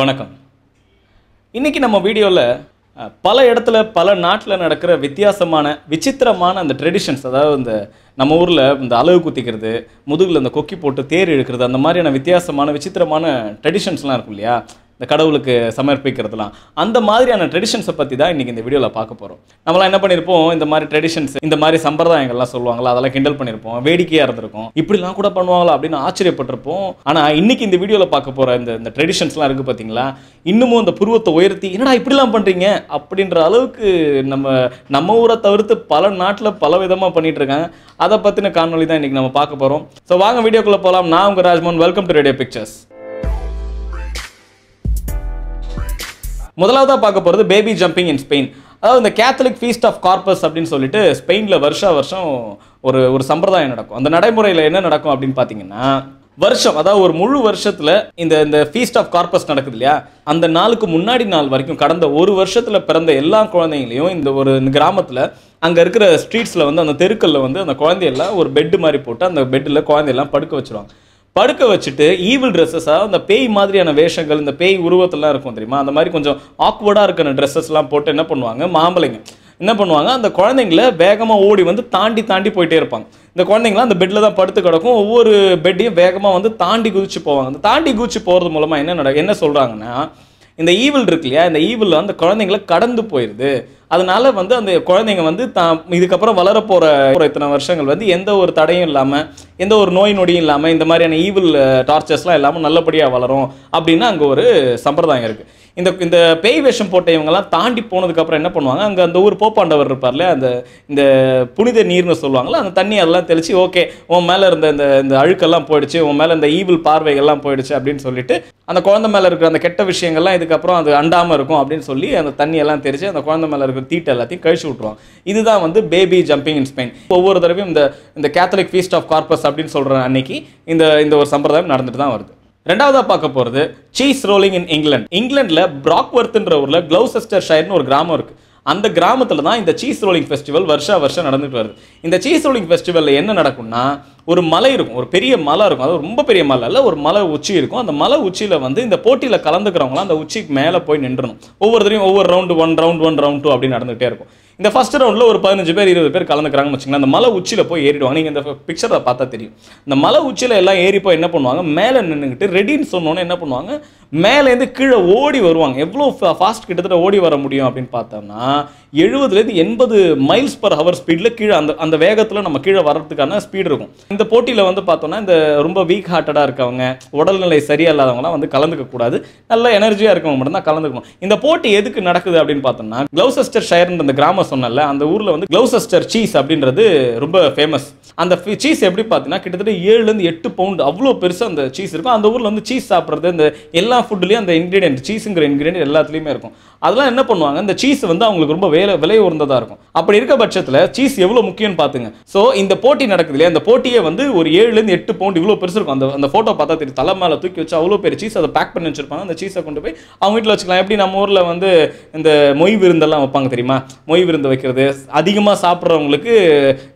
வணக்கம் இன்றைக்கி நம்ம வீடியோவில் பல இடத்துல பல நாட்டில் நடக்கிற வித்தியாசமான விசித்திரமான அந்த ட்ரெடிஷன்ஸ் அதாவது இந்த நம்ம ஊரில் இந்த அளவு குத்திக்கிறது முதுகில் இந்த கொக்கி போட்டு தேர் இழுக்கிறது அந்த மாதிரியான வித்தியாசமான விசித்திரமான ட்ரெடிஷன்ஸ்லாம் இருக்கும் இல்லையா இந்த கடவுளுக்கு சமர்ப்பிக்கிறதுலாம் அந்த மாதிரியான ட்ரெடிஷன்ஸை பற்றி தான் இன்றைக்கி இந்த வீடியோவில் பார்க்க போகிறோம் நம்மளாம் என்ன பண்ணியிருப்போம் இந்த மாதிரி ட்ரெடிஷன்ஸ் இந்த மாதிரி சம்பிரதாயங்கள்லாம் சொல்லுவாங்களா அதெல்லாம் கிண்டல் பண்ணியிருப்போம் வேடிக்கையாக இருந்திருக்கும் இப்படிலாம் கூட பண்ணுவாங்களா அப்படின்னு ஆச்சரியப்பட்டிருப்போம் ஆனால் இன்றைக்கி இந்த வீடியோவில் பார்க்க போகிற இந்த இந்த ட்ரெடிஷன்ஸ்லாம் இருக்குது பார்த்தீங்களா இன்னமும் அந்த புருவத்தை உயர்த்தி என்னடா இப்படிலாம் பண்ணுறீங்க அப்படின்ற அளவுக்கு நம்ம நம்ம ஊரை தவிர்த்து பல நாட்டில் பல விதமாக பண்ணிகிட்டு இருக்காங்க அதை பற்றின காணொலி தான் இன்றைக்கி நம்ம பார்க்க போகிறோம் ஸோ வாங்க வீடியோக்குள்ளே போகலாம் நான் உங்கள் Rajmon welcome to Radio Pictures முதலாவதாக பார்க்க போகிறது பேபி ஜம்பிங் இன் ஸ்பெயின் அதாவது இந்த கேத்தலிக் ஃபீஸ்ட் ஆஃப் கார்பஸ் அப்படின்னு சொல்லிட்டு ஸ்பெயினில் வருஷா வருஷம் ஒரு ஒரு சம்பிரதாயம் நடக்கும் அந்த நடைமுறையில் என்ன நடக்கும் அப்படின்னு பார்த்தீங்கன்னா வருஷம் அதாவது ஒரு முழு வருஷத்தில் இந்த இந்த ஃபீஸ்ட் ஆஃப் கார்பஸ் நடக்குது இல்லையா அந்த நாளுக்கு முன்னாடி நாள் வரைக்கும் கடந்த ஒரு வருஷத்தில் பிறந்த எல்லா குழந்தைங்களையும் இந்த ஒரு கிராமத்தில் அங்கே இருக்கிற ஸ்ட்ரீட்ஸில் வந்து அந்த தெருக்களில் வந்து அந்த குழந்தையெல்லாம் ஒரு பெட்டு மாதிரி போட்டு அந்த பெட்டில் குழந்தையெல்லாம் படுக்க வச்சுருவாங்க படுக்க வச்சுட்டு ஈவில் ட்ரெஸ்ஸஸாக அந்த பேய் மாதிரியான வேஷங்கள் இந்த பேய் உருவத்தெல்லாம் இருக்கும் தெரியுமா அந்த மாதிரி கொஞ்சம் ஆக்வர்டாக இருக்கிற ட்ரெஸ்ஸஸ்லாம் போட்டு என்ன பண்ணுவாங்க மாம்பழைங்க என்ன பண்ணுவாங்க அந்த குழந்தைங்கள வேகமாக ஓடி வந்து தாண்டி தாண்டி போயிட்டே இருப்பாங்க இந்த குழந்தைங்களாம் அந்த பெட்டில் தான் படுத்து கிடக்கும் ஒவ்வொரு பெட்டையும் வேகமாக வந்து தாண்டி குதிச்சு போவாங்க அந்த தாண்டி குதிச்சு போகிறது மூலமாக என்ன நட என்ன சொல்கிறாங்கன்னா இந்த ஈவில் இருக்கு இல்லையா இந்த ஈவில் அந்த குழந்தைங்கள கடந்து போயிடுது அதனால வந்து அந்த குழந்தைங்க வந்து தான் இதுக்கப்புறம் வளரப்போகிற இத்தனை வருஷங்கள் வந்து எந்த ஒரு தடையும் இல்லாமல் எந்த ஒரு நோய் நொடியும் இல்லாமல் இந்த மாதிரியான ஈவில் டார்ச்சர்ஸ்லாம் eh, இல்லாமல் நல்லபடியாக வளரும் அப்படின்னு அங்கே ஒரு சம்பிரதாயம் இருக்குது இந்த இந்த பேய் வேஷம் போட்ட இவங்கெல்லாம் தாண்டி போனதுக்கப்புறம் என்ன பண்ணுவாங்க அங்கே அந்த ஊர் போப்பாண்டவர் இருப்பார்ல அந்த இந்த புனித நீர்னு சொல்லுவாங்கள்ல அந்த தண்ணி அதெல்லாம் தெளித்து ஓகே உன் மேலே இருந்த இந்த இந்த அழுக்கெல்லாம் போயிடுச்சு உன் மேலே இந்த ஈவில் பார்வைகள்லாம் போயிடுச்சு அப்படின்னு சொல்லிட்டு அந்த குழந்தை மேலே இருக்கிற அந்த கெட்ட விஷயங்கள்லாம் இதுக்கப்புறம் அது அண்டாமல் இருக்கும் அப்படின்னு சொல்லி அந்த தண்ணியெல்லாம் தெரிச்சு அந்த குழந்தை மேலே இருக்கிற தீட்டை எல்லாத்தையும் கழிச்சு விட்ருவாங்க இதுதான் வந்து பேபி ஜம்பிங் இன் ஸ்பெயின் ஒவ்வொரு தடவையும் இந்த இந்த கேத்தலிக் ஃபீஸ்ட் ஆஃப் கார்பஸ் அப்படின்னு சொல்கிற அன்னைக்கு இந்த இந்த ஒரு சம்பிரதாயம் நடந்துட்டு தான் வருது ரெண்டாவதாக பார்க்க போகிறது சீஸ் ரோலிங் இன் இங்கிலாந்து இங்கிலாண்டில் பிராக்வர்த்ன்ற ஊரில் கிளௌசஸ்டர் ஷயர்னு ஒரு கிராமம் இருக்குது அந்த கிராமத்தில் தான் இந்த சீஸ் ரோலிங் ஃபெஸ்டிவல் வருஷா வருஷம் நடந்துட்டு வருது இந்த சீஸ் ரோலிங் ஃபெஸ்டிவலில் என்ன நடக்கும்னா ஒரு மலை இருக்கும் ஒரு பெரிய மலை இருக்கும் அது ரொம்ப பெரிய மலை இல்லை ஒரு மலை உச்சி இருக்கும் அந்த மலை உச்சியில் வந்து இந்த போட்டியில் கலந்துக்கிறவங்களாம் அந்த உச்சிக்கு மேலே போய் நின்றுணும் ஒவ்வொருத்தரையும் ஒவ்வொரு round one round one round two அப்படி நடந்துகிட்டே இருக்கும் இந்த ஃபர்ஸ்ட் ரவுண்டில் ஒரு பதினஞ்சு பேர் இருபது பேர் கலந்துக்கிறாங்க வச்சுக்கோங்க அந்த மலை உச்சியில் போய் ஏறிடுவாங்க நீங்கள் இந்த பிக்சரை பார்த்தா தெரியும் இந்த மலை உச்சியில் எல்லாம் ஏறி போய் என்ன பண்ணுவாங்க மேலே நின்றுக்கிட்டு ரெடின்னு சொன்னோன்னே என்ன பண்ணுவாங்க மேலேருந்து கீழே ஓடி வருவாங்க எவ்வளோ ஃபாஸ்ட் கிட்டத்தட்ட ஓடி வர முடியும் அப்படின்னு பார்த்தோம்னா எழுபதுலேருந்து எண்பது மைல்ஸ் பர் ஹவர் ஸ்பீடில் கீழே அந்த அந்த வேகத்தில் நம்ம கீழே வர்றதுக்கான ஸ்பீடு இருக்கும் இந்த போட்டியில் வந்து பார்த்தோன்னா இந்த ரொம்ப வீக் ஹார்ட்டடாக இருக்கவங்க உடல்நிலை சரியா இல்லாதவங்களாம் வந்து கலந்துக்கக்கூடாது நல்ல எனர்ஜியாக இருக்கவங்க மட்டும்தான் கலந்துக்கணும் இந்த போட்டி எதுக்கு நடக்குது அப்படின்னு பார்த்தோம்னா க்ளௌசஸ்டர் ஷயர்ன்ற அந்த கிராமம் சொன்னல அந்த ஊரில் வந்து க்ளௌசஸ்டர் சீஸ் அப்படின்றது ரொம்ப ஃபேமஸ் அந்த சீஸ் எப்படி பார்த்தீங்கன்னா கிட்டத்தட்ட ஏழுலேருந்து எட்டு பவுண்டு அவ்வளோ பெருசாக அந்த சீஸ் இருக்கும் அந்த ஊரில் வந்து சீஸ் சாப்பிட்றது இந்த எல்லா எல்லா ஃபுட்லேயும் அந்த இன்க்ரீடியன்ட் சீஸுங்கிற இன்க்ரீடியன்ட் எல்லாத்துலேயுமே இருக்கும் அதெல்லாம் என்ன பண்ணுவாங்க இந்த சீஸ் வந்து அவங்களுக்கு ரொம்ப வேலை விலை உயர்ந்ததாக இருக்கும் அப்படி இருக்க பட்சத்தில் சீஸ் எவ்வளோ முக்கியம்னு பார்த்துங்க ஸோ இந்த போட்டி நடக்குது இல்லையா அந்த போட்டியே வந்து ஒரு ஏழுலேருந்து எட்டு பவுண்ட் இவ்வளோ பெருசு இருக்கும் அந்த அந்த ஃபோட்டோ பார்த்தா தெரியும் தலை மேலே தூக்கி வச்சு அவ்வளோ பெரிய சீஸ் அதை பேக் பண்ணி வச்சிருப்பாங்க அந்த சீஸை கொண்டு போய் அவங்க வீட்டில் வச்சுக்கலாம் எப்படி நம்ம ஊரில் வந்து இந்த மொய் விருந்தெல்லாம் வைப்பாங்க தெரியுமா மொய் விருந்து வைக்கிறது அதிகமாக சாப்பிட்றவங்களுக்கு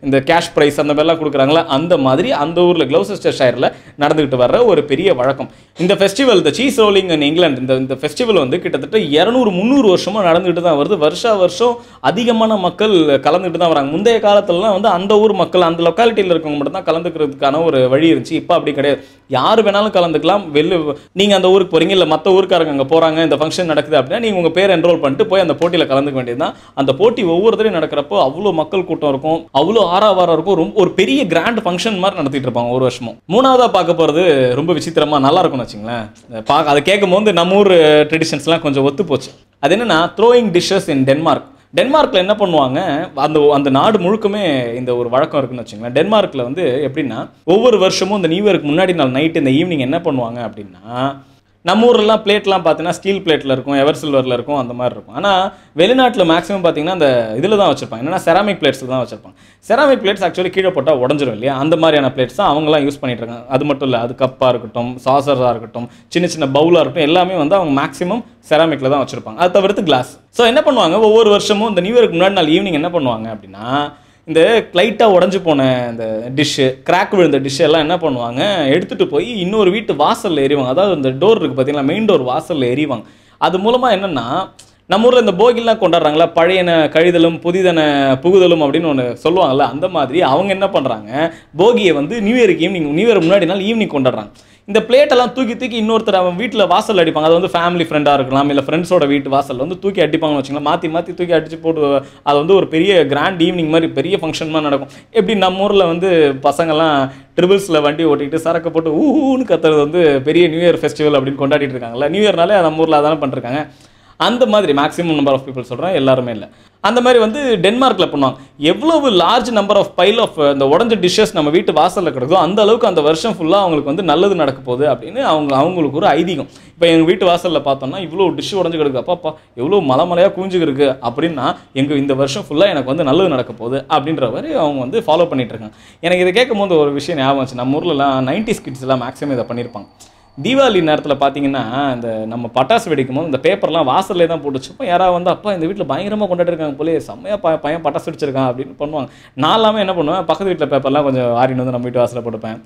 இந்த கேஷ் ப்ரைஸ் அந்த மாதிரிலாம் கொடுக்குறாங்களா அந்த மாதிரி அந்த ஊரில் க்ளௌசஸ்டர் ஷயரில் நடந்துக்கிட்டு வர்ற ஒரு பெரிய வழக்கம் இந்த ஃபெஸ்டிவல் இந்த சீஸ் ட்ரோலிங் அண்ட் இங்கிலாந்து இந்த இந்த ஃபெஸ்டிவல் வந்து கிட்டத்தட்ட இரநூறு முந்நூறு வருஷமாக நடந்துகிட்டு தான் வருது வருஷ வருஷம் அதிகமான மக்கள் கலந்துகிட்டு தான் வராங்க முந்தைய காலத்துலலாம் வந்து அந்த ஊர் மக்கள் அந்த லொக்காலிட்டியில் இருக்கவங்க மட்டும் தான் கலந்துக்கிறதுக்கான ஒரு வழி இருந்துச்சு இப்போ அப்படி கிடையாது யார் வேணாலும் கலந்துக்கலாம் வெளில நீங்கள் அந்த ஊருக்கு போகிறீங்க இல்லை மற்ற ஊருக்காரங்க அங்கே போகிறாங்க இந்த ஃபங்க்ஷன் நடக்குது அப்படின்னா நீங்கள் உங்கள் பேர் என்ரோல் பண்ணிட்டு போய் அந்த போட்டியில் கலந்துக்க வேண்டியது தான் அந்த போட்டி ஒவ்வொரு தடையும் நடக்கிறப்போ அவ்வளோ மக்கள் கூட்டம் இருக்கும் அவ்வளோ ஆறாவாரம் இருக்கும் ரொம்ப ஒரு பெரிய கிராண்ட் ஃபங்க்ஷன் மாதிரி நடத்திட்டு இருப்பாங்க ஒரு வருஷமும் மூணாவதாக பார்க்க போகிறது ரொம்ப விசித்திரமாக நல்லா இருக்கும்னு வச்சுங்களேன் பார்க்க அது கேட்கும் போது நம்ம ஊர் ட்ரெடிஷன்ஸ்லாம் கொஞ்சம் ஒத்து போச்சு அது என்னென்னா த்ரோயிங் டிஷ்ஷஸ் இன் டென்மார்க் டென்மார்க்கில் என்ன பண்ணுவாங்க அந்த அந்த நாடு முழுக்கமே இந்த ஒரு வழக்கம் இருக்குன்னு வச்சுங்களேன் டென்மார்க்கில் வந்து எப்படின்னா ஒவ்வொரு வருஷமும் இந்த நியூ இயருக்கு முன்னாடி நாள் நைட்டு இந்த ஈவினிங் என்ன பண்ணுவாங்க அப்படின்னா நம்ம ஊர்லாம் பிளேட்லாம் பார்த்தீங்கன்னா ஸ்டீல் பிளேட்டில் இருக்கும் எவர் சில்வரில் இருக்கும் அந்த மாதிரி இருக்கும் ஆனால் வெளிநாட்டில் மேக்ஸிமம் பார்த்தீங்கன்னா அந்த இதில் தான் வச்சிருப்பாங்க என்னன்னா செராமிக் பிளேட்ஸில் தான் வச்சிருப்பாங்க செராமிக் பிளேட்ஸ் ஆக்சுவலி கீழே போட்டால் உடஞ்சிரும் இல்லையா அந்த மாதிரியான பிளேட்ஸ் தான் அவங்களாம் யூஸ் பண்ணிட்டு இருக்காங்க அது மட்டும் இல்லை அது கப்பாக இருக்கட்டும் சாசராக இருக்கட்டும் சின்ன சின்ன பவுலாக இருக்கட்டும் எல்லாமே வந்து அவங்க மேக்ஸிமம் செராமிக்கில் தான் வச்சிருப்பாங்க அது தவிர்த்து கிளாஸ் ஸோ என்ன பண்ணுவாங்க ஒவ்வொரு வருஷமும் இந்த நியூ இயருக்கு முன்னாடி நாள் ஈவினிங் என்ன பண்ணுவாங்க அப்படின்னா இந்த லைட்டாக உடஞ்சி போன இந்த டிஷ்ஷு கிராக் விழுந்த டிஷ்ஷு எல்லாம் என்ன பண்ணுவாங்க எடுத்துகிட்டு போய் இன்னொரு வீட்டு வாசலில் எறிவாங்க அதாவது இந்த டோர் இருக்குது பார்த்தீங்கன்னா மெயின் டோர் வாசலில் எறிவாங்க அது மூலமாக என்னென்னா நம்ம ஊரில் இந்த போகிலாம் கொண்டாடுறாங்களா பழையன கழிதலும் புதிதன புகுதலும் அப்படின்னு ஒன்று சொல்லுவாங்கள்ல அந்த மாதிரி அவங்க என்ன பண்ணுறாங்க போகியை வந்து நியூ இயருக்கு ஈவினிங் நியூ இயர் முன்னாடி நாள் ஈவினிங் கொண்டாடுறாங்க இந்த பிளேட்டெல்லாம் தூக்கி தூக்கி இன்னொருத்தர் அவன் வீட்டில் வாசல் அடிப்பாங்க அது வந்து ஃபேமிலி ஃப்ரெண்டாக இருக்கலாம் இல்லை ஃப்ரெண்ட்ஸோட வீட்டு வாசல் வந்து தூக்கி அடிப்பாங்கன்னு வச்சுக்கலாம் மாற்றி மாற்றி தூக்கி அடித்து போட்டு அது வந்து ஒரு பெரிய கிராண்ட் ஈவினிங் மாதிரி பெரிய ஃபங்க்ஷன் மாதிரி நடக்கும் எப்படி நம்ம ஊரில் வந்து பசங்கள்லாம் ட்ரிபிள்ஸில் வண்டி ஓட்டிட்டு சரக்கு போட்டு ஊன்னு கத்துறது வந்து பெரிய நியூ இயர் ஃபெஸ்டிவல் அப்படின்னு கொண்டாடிட்டு இருக்காங்கல்ல நியூ இயர்னாலே நம்ம ஊரில் அதான பண்ணிருக்காங்க அந்த மாதிரி மேக்ஸிமம் நம்பர் ஆஃப் பீப்புள் சொல்கிறேன் எல்லாருமே இல்லை அந்த மாதிரி வந்து டென்மார்க்கில் பண்ணுவாங்க எவ்வளவு large number of pile of இந்த உடஞ்ச டிஷ்ஷஸ் நம்ம வீட்டு வாசலில் கிடக்குதோ அந்த அளவுக்கு அந்த வருஷம் ஃபுல்லாக அவங்களுக்கு வந்து நல்லது நடக்க போகுது அப்படின்னு அவங்க அவங்களுக்கு ஒரு ஐதீகம் இப்போ எங்கள் வீட்டு வாசலில் பார்த்தோம்னா இவ்வளோ டிஷ் உடஞ்சு கிடக்கு அப்பாப்பா எவ்வளோ மலை மலையாக குஞ்சுக்கிருக்கு அப்படின்னா எங்கள் இந்த வருஷம் ஃபுல்லாக எனக்கு வந்து நல்லது நடக்க போகுது அப்படின்ற மாதிரி அவங்க வந்து ஃபாலோ பண்ணிகிட்ருக்காங்க எனக்கு இதை கேட்கும் போது ஒரு விஷயம் ஞாபகம் நம்ம ஊர்லலாம் நைன்டி ஸ்கிட்ஸ்லாம் மேக்ஸிமம் இதை பண்ணியிருப்பாங்க தீபாவளி நேரத்தில் பார்த்தீங்கன்னா இந்த நம்ம பட்டாசு வெடிக்கும் போது இந்த பேப்பர்லாம் வாசல்லே தான் போட்டு வச்சுப்போம் யாராவது வந்து அப்பா இந்த வீட்டில் பயங்கரமாக கொண்டாடி இருக்காங்க போலே செம்மையாக ப பையன் பட்டாசு வெடிச்சிருக்கான் அப்படின்னு பண்ணுவாங்க நான் எல்லாமே என்ன பண்ணுவேன் பக்கத்து வீட்டில் பேப்பர்லாம் கொஞ்சம் ஆரின்னு வந்து நம்ம வீட்டு வாசலில் போட்டுப்பேன்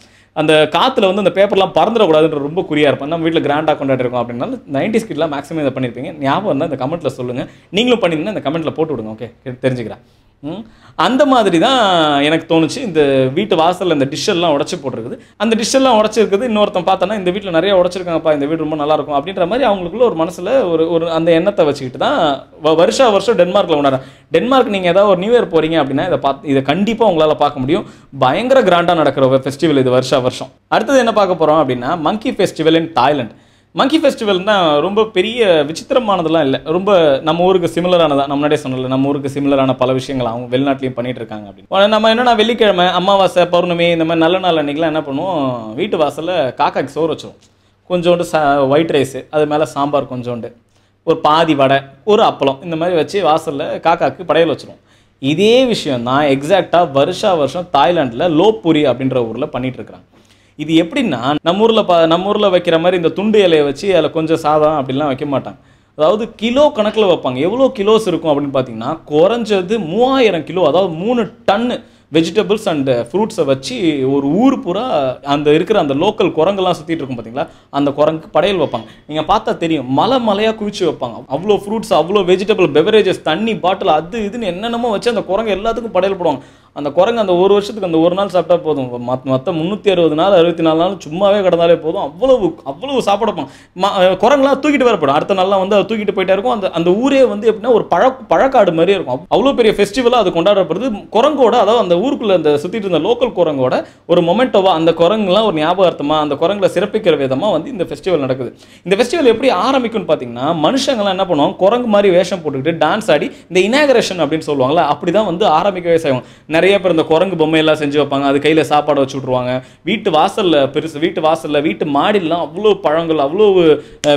அந்த காற்றுல வந்து அந்த பேப்பர்லாம் பறந்துடக்கூடாதுன்ற ரொம்ப குறியாக இருப்பேன் நம்ம வீட்டில் கிராண்டாக கொண்டாடிருக்கோம் அப்படின்னா நைன்டி ஸ்கிட்லாம் மேக்ஸிமம் இதை பண்ணியிருப்பீங்க ஞாபகம் இருந்தால் இந்த கமெண்ட்டில் சொல்லுங்கள் நீங்களும் பண்ணிங்கன்னா இந்த கமெண்ட்டில் போட்டு விடுங்க ஓகே தெரிஞ்சுக்கிறேன் அந்த மாதிரி தான் எனக்கு தோணுச்சு இந்த வீட்டு வாசலில் இந்த டிஷ்ஷெல்லாம் உடச்சி போட்டிருக்குது அந்த டிஷ்ஷெல்லாம் உடச்சிருக்குது இன்னொருத்தன் பார்த்தோன்னா இந்த வீட்டில் நிறைய உடச்சிருக்காங்கப்பா இந்த வீடு ரொம்ப நல்லாயிருக்கும் அப்படின்ற மாதிரி அவங்களுக்குள்ள ஒரு மனசில் ஒரு ஒரு அந்த எண்ணத்தை வச்சுக்கிட்டு தான் வருஷா வருஷம் டென்மார்க்கில் உணரேன் டென்மார்க் நீங்கள் ஏதாவது ஒரு நியூ இயர் போகிறீங்க அப்படின்னா இதை பார்த்து இதை கண்டிப்பாக உங்களால் பார்க்க முடியும் பயங்கர கிராண்டாக நடக்கிற ஃபெஸ்டிவல் இது வருஷா வருஷம் அடுத்தது என்ன பார்க்க போகிறோம் அப்படின்னா monkey festival in Thailand monkey festival தான் ரொம்ப பெரிய விசித்திரமானதெல்லாம் இல்லை ரொம்ப நம்ம ஊருக்கு சிமிலரானதான் நம்ம முன்னாடியே சொன்னல நம்ம ஊருக்கு சிமிலரான பல விஷயங்கள் அவங்க வெளிநாட்டிலையும் பண்ணிட்டு இருக்காங்க அப்படின்னு நம்ம என்னன்னா வெள்ளிக்கிழமை அமாவாசை பௌர்ணமி இந்த மாதிரி நல்ல நாள் அன்றைக்கெலாம் என்ன பண்ணுவோம் வீட்டு வாசலில் காக்காக்கு சோறு வச்சோம் கொஞ்சோண்டு சா ஒயிட் ரைஸு அது மேலே சாம்பார் கொஞ்சோண்டு ஒரு பாதி வடை ஒரு அப்பளம் இந்த மாதிரி வச்சு வாசலில் காக்காக்கு படையல் வச்சுருவோம் இதே விஷயம் தான் எக்ஸாக்டாக வருஷா வருஷம் தாய்லாண்டில் லோபுரி அப்படின்ற ஊரில் பண்ணிகிட்டு இருக்கிறாங்க இது எப்படின்னா நம்ம ஊரில் பா நம்ம ஊரில் வைக்கிற மாதிரி இந்த துண்டு இலையை வச்சு அதில் கொஞ்சம் சாதம் அப்படிலாம் வைக்க மாட்டாங்க அதாவது கிலோ கணக்கில் வைப்பாங்க எவ்வளோ கிலோஸ் இருக்கும் அப்படின்னு பார்த்தீங்கன்னா குறைஞ்சது மூவாயிரம் கிலோ அதாவது மூணு டன்னு வெஜிடபிள்ஸ் அண்ட் ஃப்ரூட்ஸை வச்சு ஒரு ஊர் பூரா அந்த இருக்கிற அந்த லோக்கல் குரங்கெல்லாம் சுற்றிட்டு இருக்கும் பார்த்தீங்களா அந்த குரங்கு படையல் வைப்பாங்க நீங்கள் பார்த்தா தெரியும் மலை மலையாக குவிச்சு வைப்பாங்க அவ்வளோ ஃப்ரூட்ஸ் அவ்வளோ வெஜிடபிள் பெவரேஜஸ் தண்ணி பாட்டில் அது இதுன்னு என்னென்னமோ வச்சு அந்த குரங்கு எல்லாத்துக்கும் படையல் போடுவாங்க அந்த குரங்கு அந்த ஒரு வருஷத்துக்கு அந்த ஒரு நாள் சாப்பிட்டா போதும் மற்ற முந்நூற்றி அறுபது நாள் அறுபத்தி நாலு நாள் சும்மாவே கிடந்தாலே போதும் அவ்வளவு அவ்வளவு சாப்பிடப்பான் குரங்குலாம் தூக்கிட்டு வரப்படும் அடுத்த நாள்லாம் வந்து அதை தூக்கிட்டு போயிட்டே இருக்கும் அந்த அந்த ஊரே வந்து எப்படின்னா ஒரு பழ பழக்காடு மாதிரியே இருக்கும் அவ்வளோ பெரிய ஃபெஸ்டிவலாக அது கொண்டாடப்படுது குரங்கோட அதாவது அந்த ஊருக்குள்ளே அந்த சுற்றிட்டு இருந்த லோக்கல் குரங்கோட ஒரு மொமெண்டோவாக அந்த குரங்குலாம் ஒரு ஞாபகார்த்தமாக அந்த குரங்களை சிறப்பிக்கிற விதமாக வந்து இந்த ஃபெஸ்டிவல் நடக்குது இந்த ஃபெஸ்டிவல் எப்படி ஆரம்பிக்கும்னு பார்த்தீங்கன்னா மனுஷங்கள்லாம் என்ன பண்ணுவாங்க குரங்கு மாதிரி வேஷம் போட்டுக்கிட்டு டான்ஸ் ஆடி இந்த இனாகரேஷன் அப்படின்னு சொல்லுவாங்களா அப்படி தான் வந்து ஆரம்பிக்கவே செய்வோம் நிறைய நிறைய பேர் இந்த குரங்கு பொம்மையெல்லாம் செஞ்சு வைப்பாங்க அது கையில் சாப்பாடு வச்சு விட்ருவாங்க வீட்டு வாசலில் பெருசு வீட்டு வாசலில் வீட்டு மாடிலாம் அவ்வளோ பழங்கள் அவ்வளோ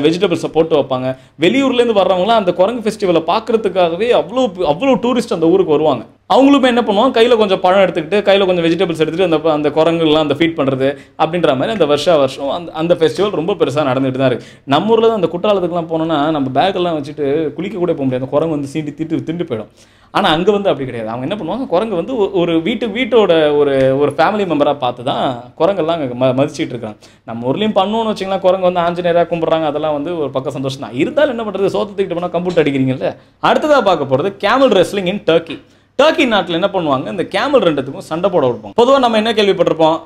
வெஜிடபிள்ஸை போட்டு வைப்பாங்க வெளியூர்லேருந்து வர்றவங்களாம் அந்த குரங்கு ஃபெஸ்டிவலை பார்க்குறதுக்காகவே அவ்வளோ அவ்வளோ டூரிஸ்ட் அந்த ஊருக்கு வருவாங்க அவங்களுமே என்ன பண்ணுவோம் கையில் கொஞ்சம் பழம் எடுத்துக்கிட்டு கையில் கொஞ்சம் வெஜிடபிள்ஸ் எடுத்துகிட்டு அந்த அந்த குரங்குலாம் அந்த ஃபீட் பண்ணுறது அப்படின்ற மாதிரி அந்த வருஷா வருஷம் அந்த அந்த ஃபெஸ்டிவல் ரொம்ப பெருசாக நடந்துகிட்டு தான் இருக்குது நம்ம ஊரில் தான் அந்த குற்றாலத்துக்குலாம் போனோம்னா நம்ம பேக்கெல்லாம் வச்சுட்டு குளிக்க கூட போக முடியாது அந்த குரங்கு வந்து சீண்டி திட்டு திண்டு போயிடும் ஆனால் அங்கே வந்து அப்படி கிடையாது அவங்க என்ன பண்ணுவாங்க குரங்கு வந்து ஒரு வீட்டு வீட்டோட ஒரு ஒரு ஃபேமிலி மெம்பராக பார்த்து தான் குரங்கெல்லாம் அங்கே ம மதிச்சிட்டு இருக்கிறான் நம்ம ஊர்லேயும் பண்ணோன்னு வச்சிங்களா குரங்கு வந்து ஆஞ்சநேயராக கும்பிட்றாங்க அதெல்லாம் வந்து ஒரு பக்கம் சந்தோஷம் தான் இருந்தாலும் என்ன பண்ணுறது சோத்தத்துக்கிட்ட போனால் கம்ப்யூட்டர் அடிக்கிறீங்கல்ல அடுத்ததாக பார்க்க போகிறது camel wrestling in Turkey Turkey நாட்டில் என்ன பண்ணுவாங்க இந்த கேமல் ரெண்டுத்துக்கும் சண்டை போட விடுப்போம் பொதுவாக நம்ம என்ன கேள்விப்பட்டிருப்போம்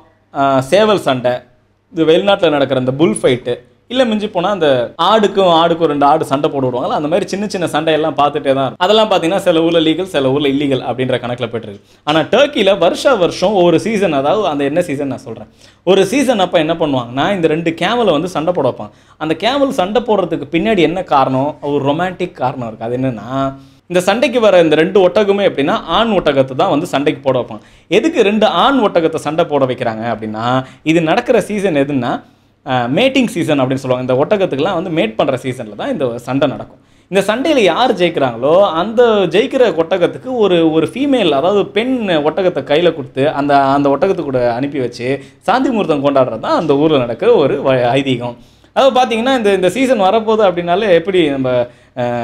சேவல் சண்டை இது வெளிநாட்டில் நடக்கிற இந்த புல் ஃபைட்டு இல்லை மிஞ்சி போனால் அந்த ஆடுக்கும் ஆடுக்கும் ரெண்டு ஆடு சண்டை போட அந்த மாதிரி சின்ன சின்ன சண்டையெல்லாம் பார்த்துட்டே தான் அதெல்லாம் பார்த்தீங்கன்னா சில ஊரில் லீகல் சில ஊரில் இல்லீகல் அப்படின்ற கணக்கில் போய்ட்டுருக்கு ஆனால் டர்க்கியில் வருஷ வருஷம் ஒரு சீசன் அதாவது அந்த என்ன சீசன் நான் சொல்கிறேன் ஒரு சீசன் அப்போ என்ன பண்ணுவாங்கன்னா இந்த ரெண்டு கேமலை வந்து சண்டை போட வைப்பாங்க அந்த கேமல் சண்டை போடுறதுக்கு பின்னாடி என்ன காரணம் ஒரு ரொமான்டிக் காரணம் இருக்குது அது என்னென்னா இந்த சண்டைக்கு வர இந்த ரெண்டு ஒட்டகமே எப்படின்னா ஆண் ஒட்டகத்தை தான் வந்து சண்டைக்கு போட வைப்பாங்க எதுக்கு ரெண்டு ஆண் ஒட்டகத்தை சண்டை போட வைக்கிறாங்க அப்படின்னா இது நடக்கிற சீசன் எதுன்னா மேட்டிங் சீசன் அப்படின்னு சொல்லுவாங்க இந்த ஒட்டகத்துக்குலாம் வந்து மேட் பண்ணுற சீசனில் தான் இந்த சண்டை நடக்கும் இந்த சண்டையில் யார் ஜெயிக்கிறாங்களோ அந்த ஜெயிக்கிற ஒட்டகத்துக்கு ஒரு ஒரு ஃபீமேல் அதாவது பெண் ஒட்டகத்தை கையில் கொடுத்து அந்த அந்த கூட அனுப்பி வச்சு சாந்தி முகூர்த்தம் கொண்டாடுறது தான் அந்த ஊரில் நடக்கிற ஒரு ஐதீகம் அதாவது பார்த்தீங்கன்னா இந்த இந்த சீசன் வரப்போகுது அப்படின்னாலே எப்படி நம்ம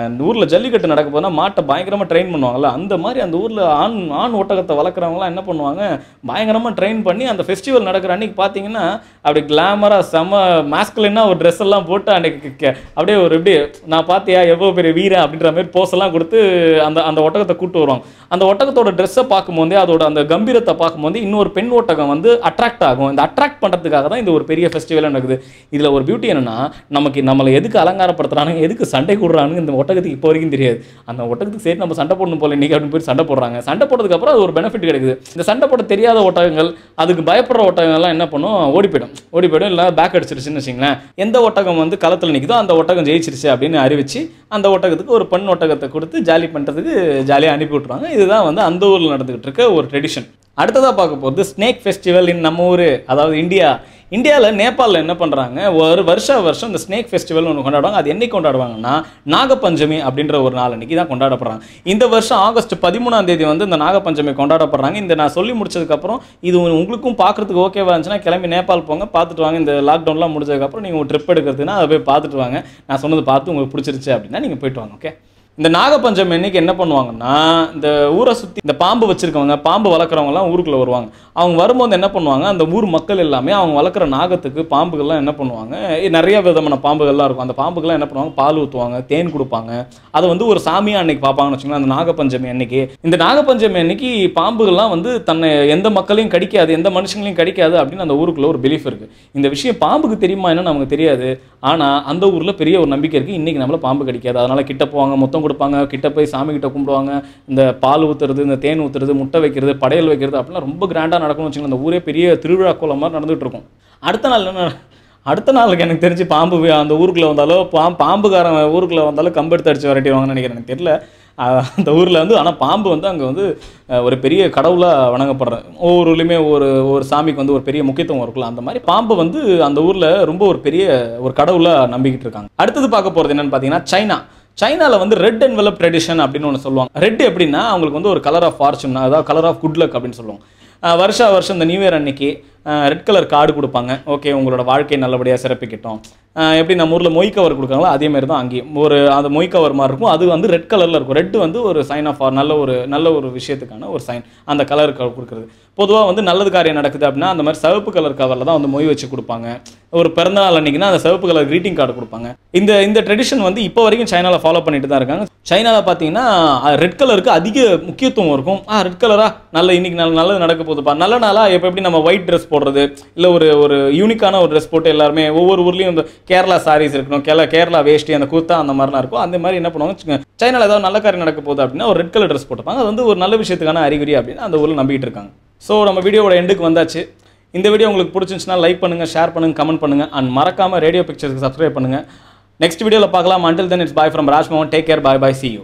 இந்த ஊரில் ஜல்லிக்கட்டு நடக்க போனால் மாட்டை பயங்கரமாக ட்ரெயின் பண்ணுவாங்கல்ல அந்த மாதிரி அந்த ஊரில் ஆண் ஆண் ஒட்டகத்தை வளர்க்குறவங்களாம் என்ன பண்ணுவாங்க பயங்கரமாக ட்ரெயின் பண்ணி அந்த ஃபெஸ்டிவல் நடக்கிற அன்னைக்கு பார்த்தீங்கன்னா அப்படி கிளாமராக செம மாஸ்குலினாக ஒரு ட்ரெஸ் எல்லாம் போட்டு அன்றைக்கி அப்படியே ஒரு எப்படி நான் பார்த்தியா எவ்வளோ பெரிய வீரன் அப்படின்ற மாதிரி போஸ்லாம் கொடுத்து அந்த அந்த ஒட்டகத்தை கூப்பிட்டு வருவாங்க அந்த ஒட்டகத்தோட ட்ரெஸ்ஸை பார்க்கும்போதே அதோட அந்த கம்பீரத்தை பார்க்கும்போது இன்னொரு பெண் ஒட்டகம் வந்து அட்ராக்ட் ஆகும் இந்த அட்ராக்ட் பண்ணுறதுக்காக தான் இது ஒரு பெரிய ஃபெஸ்டிவலாக நடக்குது இதில் ஒரு பியூட்டி என்னென்னா நமக்கு நம்மளை எதுக்கு அலங்காரப்படுத்துகிறானுங்க எதுக்கு சண்டை கூடுறானுங்க இந்த ஒட்டகத்துக்கு இப்போ வரைக்கும் தெரியாது அந்த ஒட்டகத்துக்கு சரி நம்ம சண்டை போடணும் போல இன்னைக்கு அப்படின்னு போய் சண்டை போடுறாங்க சண்டை போட்டதுக்கப்புறம் அது ஒரு பெனிஃபிட் கிடைக்குது இந்த சண்டை போட தெரியாத ஒட்டகங்கள் அதுக்கு பயப்படுற ஒட்டகங்கள்லாம் என்ன பண்ணும் ஓடி போயிடும் ஓடி போயிடும் இல்லை பேக் அடிச்சிருச்சுன்னு வச்சிங்களேன் எந்த ஒட்டகம் வந்து களத்தில் நிற்குதோ அந்த ஒட்டகம் ஜெயிச்சிருச்சு அப்படின்னு அறிவிச்சு அந்த ஒட்டகத்துக்கு ஒரு பெண் ஒட்டகத்தை கொடுத்து ஜாலி பண்ணுறதுக்கு ஜாலியாக அனுப்பி விட்ருவாங்க இதுதான் வந்து அந்த ஊரில் நடந்துகிட்டு இருக்க ஒரு ட்ரெடிஷன் அடுத்ததாக பார்க்க போகிறது ஸ்னேக் ஃபெஸ்டிவல் இன் நம்ம ஊர் அதாவது இந்தியா இந்தியாவில் நேபாளில் என்ன பண்ணுறாங்க ஒரு வருஷ வருஷம் இந்த ஸ்னேக் ஃபெஸ்டிவல் ஒன்று கொண்டாடுவாங்க அது என்னைக்கு கொண்டாடுவாங்கன்னா நாகப்பஞ்சமி அப்படின்ற ஒரு நாள் அன்றைக்கி தான் கொண்டாடப்படுறாங்க இந்த வருஷம் ஆகஸ்ட் பதிமூணாம் தேதி வந்து இந்த நாகப்பஞ்சமி கொண்டாடப்படுறாங்க இந்த நான் சொல்லி முடிச்சதுக்கப்புறம் இது உங்களுக்கும் பார்க்குறதுக்கு ஓகேவா இருந்துச்சுன்னா கிளம்பி நேபாள் போங்க பார்த்துட்டு வாங்க இந்த லாக்டவுன்லாம் முடிஞ்சதுக்கப்புறம் நீங்கள் ட்ரிப் எடுக்கிறதுனா அதை போய் பார்த்துட்டு வாங்க நான் சொன்னது பார்த்து உங்களுக்கு பிடிச்சிருச்சு அப்படின்னா நீங்கள் போயிட்டு வாங்க ஓகே இந்த நாகப்பஞ்சம் அன்னைக்கு என்ன பண்ணுவாங்கன்னா இந்த ஊரை சுற்றி இந்த பாம்பு வச்சுருக்கவங்க பாம்பு வளர்க்குறவங்கலாம் ஊருக்குள்ளே வருவாங்க அவங்க வரும்போது என்ன பண்ணுவாங்க அந்த ஊர் மக்கள் எல்லாமே அவங்க வளர்க்குற நாகத்துக்கு பாம்புகள்லாம் என்ன பண்ணுவாங்க நிறைய விதமான பாம்புகள்லாம் இருக்கும் அந்த பாம்புகள்லாம் என்ன பண்ணுவாங்க பால் ஊற்றுவாங்க தேன் கொடுப்பாங்க அதை வந்து ஒரு சாமியாக அன்னைக்கு பார்ப்பாங்கன்னு வச்சுக்கோங்களேன் அந்த நாகப்பஞ்சமி அன்னைக்கு இந்த நாகப்பஞ்சமி அன்னைக்கு பாம்புகள்லாம் வந்து தன்னை எந்த மக்களையும் கடிக்காது எந்த மனுஷங்களையும் கடிக்காது அப்படின்னு அந்த ஊருக்குள்ளே ஒரு பிலீஃப் இருக்குது இந்த விஷயம் பாம்புக்கு தெரியுமா என்ன நமக்கு தெரியாது ஆனால் அந்த ஊரில் பெரிய ஒரு நம்பிக்கை இருக்குது இன்றைக்கி நம்மள பாம்பு கடிக்காது அதனால் கிட்ட போவாங்க மொத்தம் விரதம் கொடுப்பாங்க கிட்ட போய் சாமி கிட்ட கும்பிடுவாங்க இந்த பால் ஊற்றுறது இந்த தேன் ஊற்றுறது முட்டை வைக்கிறது படையல் வைக்கிறது அப்படிலாம் ரொம்ப கிராண்டாக நடக்கும்னு வச்சுக்கோங்க அந்த ஊரே பெரிய திருவிழா கோலம் மாதிரி நடந்துகிட்டு இருக்கும் அடுத்த நாள் என்ன அடுத்த நாளுக்கு எனக்கு தெரிஞ்சு பாம்பு அந்த ஊருக்குள்ளே வந்தாலோ பா பாம்புக்காரன் ஊருக்குள்ளே வந்தாலும் கம்பு எடுத்து அடித்து விரட்டிடுவாங்கன்னு நினைக்கிறேன் எனக்கு தெரியல அந்த ஊரில் வந்து ஆனால் பாம்பு வந்து அங்கே வந்து ஒரு பெரிய கடவுளாக வணங்கப்படுறேன் ஒவ்வொரு ஊர்லேயுமே ஒரு ஒரு சாமிக்கு வந்து ஒரு பெரிய முக்கியத்துவம் இருக்கலாம் அந்த மாதிரி பாம்பு வந்து அந்த ஊரில் ரொம்ப ஒரு பெரிய ஒரு கடவுளாக நம்பிக்கிட்டு இருக்காங்க அடுத்தது பார்க்க போகிறது என்னென்னு பார்த்தீங்கன்னா சைனா சைனாவில் வந்து ரெட் என்வெலப் ட்ரெடிஷன் அப்படின்னு ஒன்று சொல்லுவாங்க ரெட் எப்படின்னா அவங்களுக்கு வந்து ஒரு கலர் ஆஃப் ஃபார்ச்சுன் அதாவது கலர் ஆஃப் குட் லக் அப்படின்னு சொல்லுவாங்க வருஷா வருஷம் இந்த நியூ இயர் அன்னைக்கு ரெட் கலர் கார்டு கொடுப்பாங்க ஓகே உங்களோட வாழ்க்கை நல்லபடியாக சிறப்பிக்கட்டும் எப்படி நம்ம ஊரில் மொய் கவர் கொடுக்காங்களோ அதே மாதிரி தான் அங்கேயும் ஒரு அந்த மொய் கவர் மாதிரி இருக்கும் அது வந்து ரெட் கலரில் இருக்கும் ரெட்டு வந்து ஒரு சைன் ஆஃப் ஆர் நல்ல ஒரு நல்ல ஒரு விஷயத்துக்கான ஒரு சைன் அந்த கலர் கொடுக்குறது பொதுவாக வந்து நல்லது காரியம் நடக்குது அப்படின்னா அந்த மாதிரி சிவப்பு கலர் கவரில் தான் வந்து மொய் வச்சு கொடுப்பாங்க ஒரு பிறந்தநாள் அன்றைக்கினா அந்த சிவப்பு கலர் க்ரீட்டிங் கார்டு கொடுப்பாங்க இந்த இந்த ட்ரெடிஷன் வந்து இப்போ வரைக்கும் சைனாவில் ஃபாலோ பண்ணிட்டு தான் இருக்காங்க சைனாவில் பார்த்தீங்கன்னா ரெட் கலருக்கு அதிக முக்கியத்துவம் இருக்கும் ஆ ரெட் கலராக நல்ல இன்றைக்கி நல்ல நல்லது நடக்க போகுதுப்பா நல்ல நாளாக இப்போ எப்படி நம்ம ஒயிட் ட்ரெஸ் போடுறது இல்லை ஒரு ஒரு யூனிக்கான ஒரு ட்ரெஸ் போட்டு எல்லாருமே ஒவ்வொரு ஊர்லேயும் இந்த கேரளா சாரீஸ் இருக்கணும் கேரளா கேரளா வேஷ்டி அந்த குர்த்தா அந்த மாதிரிலாம் இருக்கும் அந்த மாதிரி என்ன பண்ணுவாங்க வச்சுக்கோங்க சைனாவில் ஏதாவது நல்ல காரியம் நடக்க போகுது அப்படின்னா ஒரு ரெட் கலர் ட்ரெஸ் போட்டுப்பாங்க அது வந்து ஒரு நல்ல விஷயத்துக்கான அறிகுறி அப்படின்னு அந்த ஊரில் நம்பிட்டு இருக்காங்க ஸோ நம்ம வீடியோவோட எண்டுக்கு வந்தாச்சு இந்த வீடியோ உங்களுக்கு பிடிச்சிருந்துச்சுன்னா லைக் பண்ணுங்கள் ஷேர் பண்ணுங்கள் கமெண்ட் பண்ணுங்கள் அண்ட் மறக்காமல் ரேடியோ பிக்சர்ஸ்க்கு சப்ஸ்கிரைப் பண்ணுங்கள் நெக்ஸ்ட் வீடியோவில் பார்க்கலாம் until then it's bye from Rajmohan take care bye bye see you